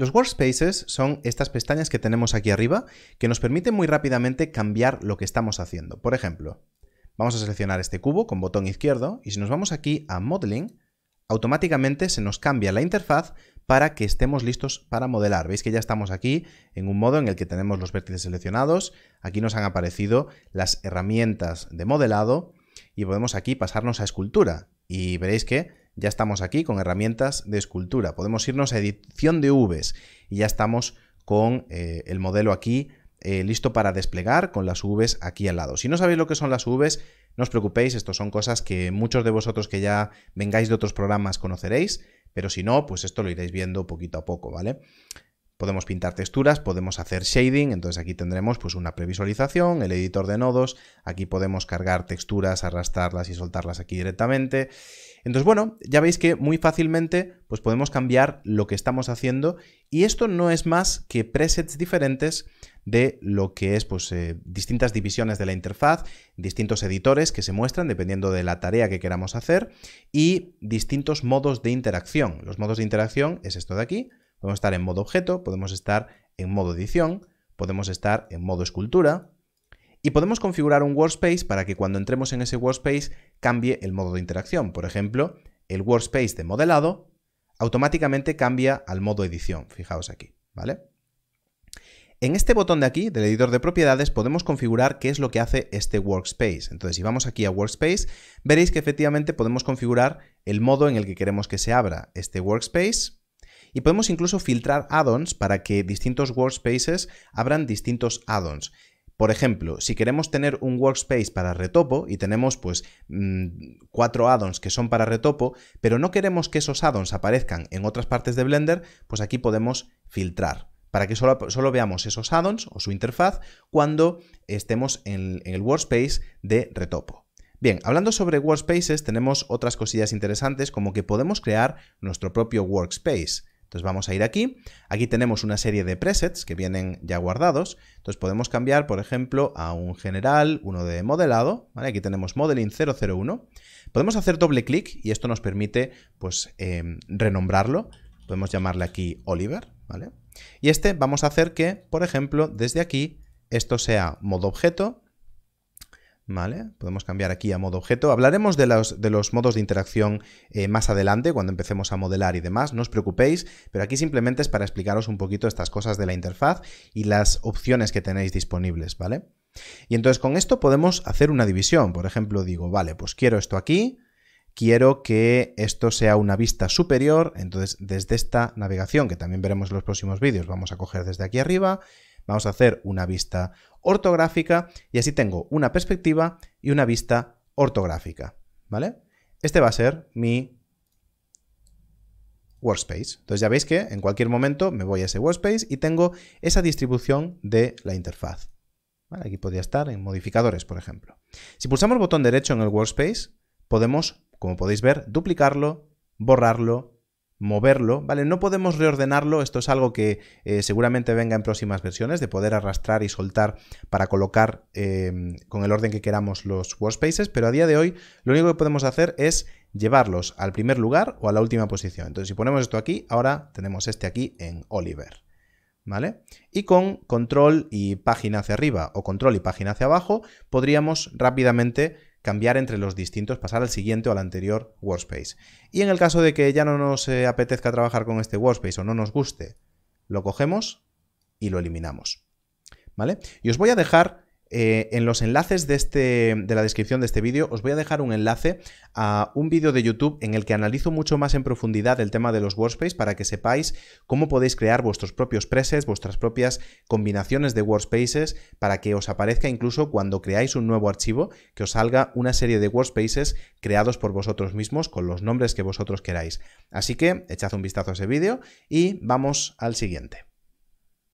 Los workspaces son estas pestañas que tenemos aquí arriba que nos permiten muy rápidamente cambiar lo que estamos haciendo. Por ejemplo, vamos a seleccionar este cubo con botón izquierdo y si nos vamos aquí a Modeling, automáticamente se nos cambia la interfaz para que estemos listos para modelar. Veis que ya estamos aquí en un modo en el que tenemos los vértices seleccionados, aquí nos han aparecido las herramientas de modelado y podemos aquí pasarnos a escultura y veréis que ya estamos aquí con herramientas de escultura. Podemos irnos a edición de Vs y ya estamos con eh, el modelo aquí eh, listo para desplegar con las Vs aquí al lado. Si no sabéis lo que son las Vs, no os preocupéis, esto son cosas que muchos de vosotros que ya vengáis de otros programas conoceréis, pero si no, pues esto lo iréis viendo poquito a poco, ¿vale? Podemos pintar texturas, podemos hacer shading, entonces aquí tendremos pues una previsualización, el editor de nodos, aquí podemos cargar texturas, arrastrarlas y soltarlas aquí directamente, entonces, bueno, ya veis que muy fácilmente pues podemos cambiar lo que estamos haciendo y esto no es más que presets diferentes de lo que es pues eh, distintas divisiones de la interfaz, distintos editores que se muestran dependiendo de la tarea que queramos hacer y distintos modos de interacción. Los modos de interacción es esto de aquí, podemos estar en modo objeto, podemos estar en modo edición, podemos estar en modo escultura, y podemos configurar un workspace para que cuando entremos en ese workspace cambie el modo de interacción. Por ejemplo, el workspace de modelado automáticamente cambia al modo edición. Fijaos aquí, ¿vale? En este botón de aquí, del editor de propiedades, podemos configurar qué es lo que hace este workspace. Entonces, si vamos aquí a workspace, veréis que efectivamente podemos configurar el modo en el que queremos que se abra este workspace. Y podemos incluso filtrar add-ons para que distintos workspaces abran distintos add-ons. Por ejemplo, si queremos tener un workspace para retopo y tenemos pues mm, cuatro addons que son para retopo, pero no queremos que esos addons aparezcan en otras partes de Blender, pues aquí podemos filtrar para que solo, veamos esos addons o su interfaz cuando estemos en el workspace de retopo. Bien, hablando sobre workspaces, tenemos otras cosillas interesantes como que podemos crear nuestro propio workspace. Entonces vamos a ir aquí. Aquí tenemos una serie de presets que vienen ya guardados. Entonces podemos cambiar, por ejemplo, a un general, uno de modelado. Aquí tenemos modeling 001. Podemos hacer doble clic y esto nos permite pues, em, renombrarlo. Podemos llamarle aquí Oliver. ¿vale? Y este vamos a hacer que, por ejemplo, desde aquí, esto sea modo objeto ¿Vale? Podemos cambiar aquí a modo objeto. Hablaremos de los, de los modos de interacción eh, más adelante, cuando empecemos a modelar y demás, no os preocupéis, pero aquí simplemente es para explicaros un poquito estas cosas de la interfaz y las opciones que tenéis disponibles, ¿vale? Y entonces con esto podemos hacer una división. Por ejemplo, digo, vale, pues quiero esto aquí, quiero que esto sea una vista superior, entonces desde esta navegación, que también veremos en los próximos vídeos, vamos a coger desde aquí arriba, Vamos a hacer una vista ortográfica y así tengo una perspectiva y una vista ortográfica, ¿vale? Este va a ser mi workspace. Entonces ya veis que en cualquier momento me voy a ese workspace y tengo esa distribución de la interfaz. Aquí podría estar en modificadores, por ejemplo. Si pulsamos el botón derecho en el workspace, podemos, como podéis ver, duplicarlo, borrarlo moverlo, ¿vale? No podemos reordenarlo, esto es algo que eh, seguramente venga en próximas versiones, de poder arrastrar y soltar para colocar em, con el orden que queramos los workspaces, pero a día de hoy lo único que podemos hacer es llevarlos al primer lugar o a la última posición. Entonces, si ponemos esto aquí, ahora tenemos este aquí en Oliver. ¿Vale? Y con control y página hacia arriba o control y página hacia abajo podríamos rápidamente cambiar entre los distintos, pasar al siguiente o al anterior workspace. Y en el caso de que ya no nos eh, apetezca trabajar con este workspace o no nos guste, lo cogemos y lo eliminamos. ¿Vale? Y os voy a dejar eh, en los enlaces de, este, de la descripción de este vídeo os voy a dejar un enlace a un vídeo de YouTube en el que analizo mucho más en profundidad el tema de los workspace para que sepáis cómo podéis crear vuestros propios presets, vuestras propias combinaciones de workspaces para que os aparezca incluso cuando creáis un nuevo archivo que os salga una serie de workspaces creados por vosotros mismos con los nombres que vosotros queráis. Así que echad un vistazo a ese vídeo y vamos al siguiente.